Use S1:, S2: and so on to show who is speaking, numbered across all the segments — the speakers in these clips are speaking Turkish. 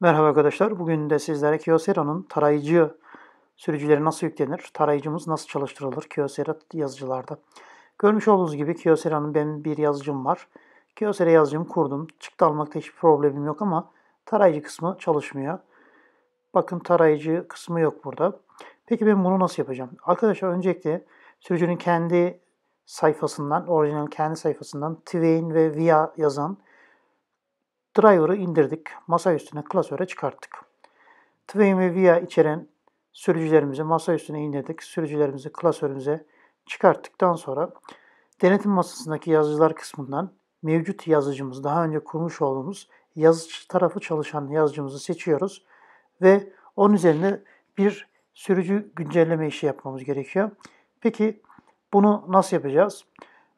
S1: Merhaba arkadaşlar. Bugün de sizlere Kyocera'nın tarayıcı sürücüleri nasıl yüklenir, tarayıcımız nasıl çalıştırılır Kyocera yazıcılarda. Görmüş olduğunuz gibi Kyocera'nın benim bir yazıcım var. Kyocera yazıcımı kurdum. Çıktı almakta hiçbir problemim yok ama tarayıcı kısmı çalışmıyor. Bakın tarayıcı kısmı yok burada. Peki ben bunu nasıl yapacağım? Arkadaşlar öncelikle sürücünün kendi sayfasından, orijinal kendi sayfasından Twain ve Via yazan Driver'ı indirdik. Masa üstüne klasöre çıkarttık. Twim'i via içeren sürücülerimizi masa üstüne indirdik. Sürücülerimizi klasörümüze çıkarttıktan sonra denetim masasındaki yazıcılar kısmından mevcut yazıcımız, daha önce kurmuş olduğumuz yazıcı tarafı çalışan yazıcımızı seçiyoruz ve onun üzerine bir sürücü güncelleme işi yapmamız gerekiyor. Peki bunu nasıl yapacağız?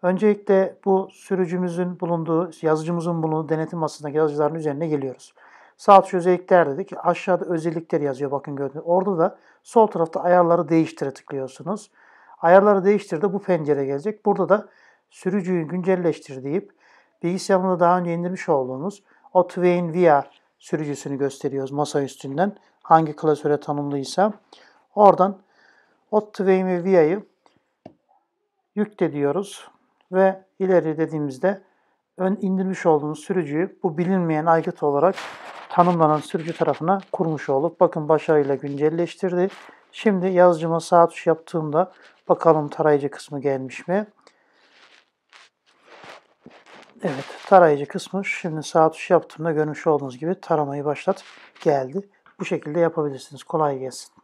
S1: Öncelikle bu sürücümüzün bulunduğu, yazıcımızın bulunduğu denetim masasındaki yazıcıların üzerine geliyoruz. Sağ şu özellikler dedik. Aşağıda özellikler yazıyor bakın gördüğünüz. Orada da sol tarafta ayarları değiştire tıklıyorsunuz. Ayarları değiştir bu pencere gelecek. Burada da sürücüyü güncelleştir deyip bilgisayarını daha önce indirmiş olduğunuz o Twain VR sürücüsünü gösteriyoruz masa üstünden. Hangi klasöre tanımlıysa. Oradan o Twain VR'yı yükle diyoruz ve ileri dediğimizde ön indirmiş olduğunuz sürücüyü bu bilinmeyen aygıt olarak tanımlanan sürücü tarafına kurmuş olup Bakın başarıyla güncelleştirdi. Şimdi yazıcıma sağ tuş yaptığımda bakalım tarayıcı kısmı gelmiş mi? Evet tarayıcı kısmı şimdi sağ tuş yaptığımda görmüş olduğunuz gibi taramayı başlat geldi. Bu şekilde yapabilirsiniz. Kolay gelsin.